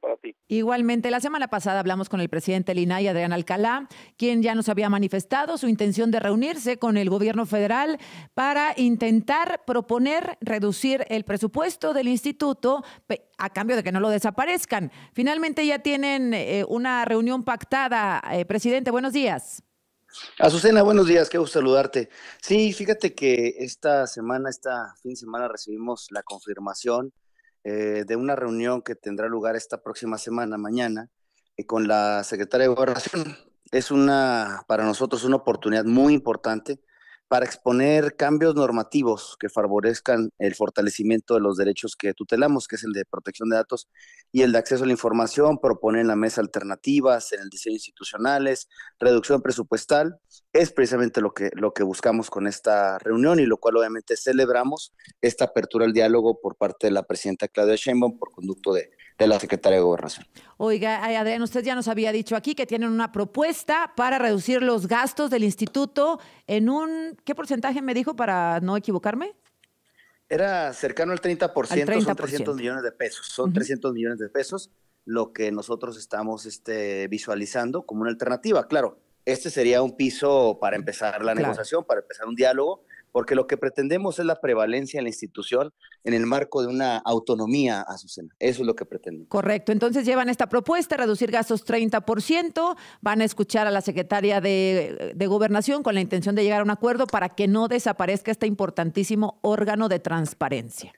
para ti. Igualmente, la semana pasada hablamos con el presidente Linay, Adrián Alcalá, quien ya nos había manifestado su intención de reunirse con el gobierno federal para intentar proponer reducir el presupuesto del instituto a cambio de que no lo desaparezcan. Finalmente ya tienen eh, una reunión pactada. Eh, presidente, buenos días. Azucena, buenos días, qué gusto saludarte. Sí, fíjate que esta semana, esta fin de semana, recibimos la confirmación eh, de una reunión que tendrá lugar esta próxima semana, mañana, eh, con la secretaria de Gobernación. Es una, para nosotros, una oportunidad muy importante para exponer cambios normativos que favorezcan el fortalecimiento de los derechos que tutelamos, que es el de protección de datos y el de acceso a la información, proponer en la mesa alternativas en el diseño institucionales, reducción presupuestal, es precisamente lo que, lo que buscamos con esta reunión y lo cual obviamente celebramos esta apertura al diálogo por parte de la presidenta Claudia Sheinbaum por conducto de, de la Secretaría de Gobernación. Oiga, Adrián, usted ya nos había dicho aquí que tienen una propuesta para reducir los gastos del instituto en un, ¿qué porcentaje me dijo para no equivocarme? Era cercano al 30%, son 300 millones de pesos, son 300 millones de pesos lo que nosotros estamos este, visualizando como una alternativa. Claro, este sería un piso para empezar la negociación, para empezar un diálogo, porque lo que pretendemos es la prevalencia en la institución en el marco de una autonomía, Azucena. Eso es lo que pretendemos. Correcto. Entonces llevan esta propuesta, reducir gastos 30%, van a escuchar a la secretaria de, Gobernación con la intención de llegar a un acuerdo para que no desaparezca este importantísimo órgano de transparencia.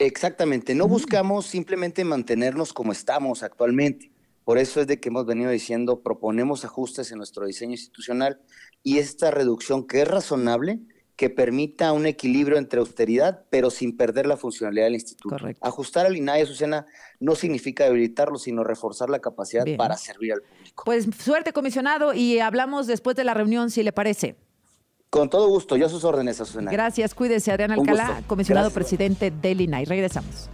Exactamente, no buscamos simplemente mantenernos como estamos actualmente. Por eso es de que hemos venido diciendo, proponemos ajustes en nuestro diseño institucional y esta reducción que es razonable, que permita un equilibrio entre austeridad, pero sin perder la funcionalidad del instituto. Correcto. Ajustar al INAI, Azucena, no significa debilitarlo, sino reforzar la capacidad para servir al público. Pues suerte, comisionado, y hablamos después de la reunión, si le parece. Con todo gusto, yo a sus órdenes, Azucena. Gracias, cuídese, Adrián Alcalá, comisionado presidente del INAI. Regresamos.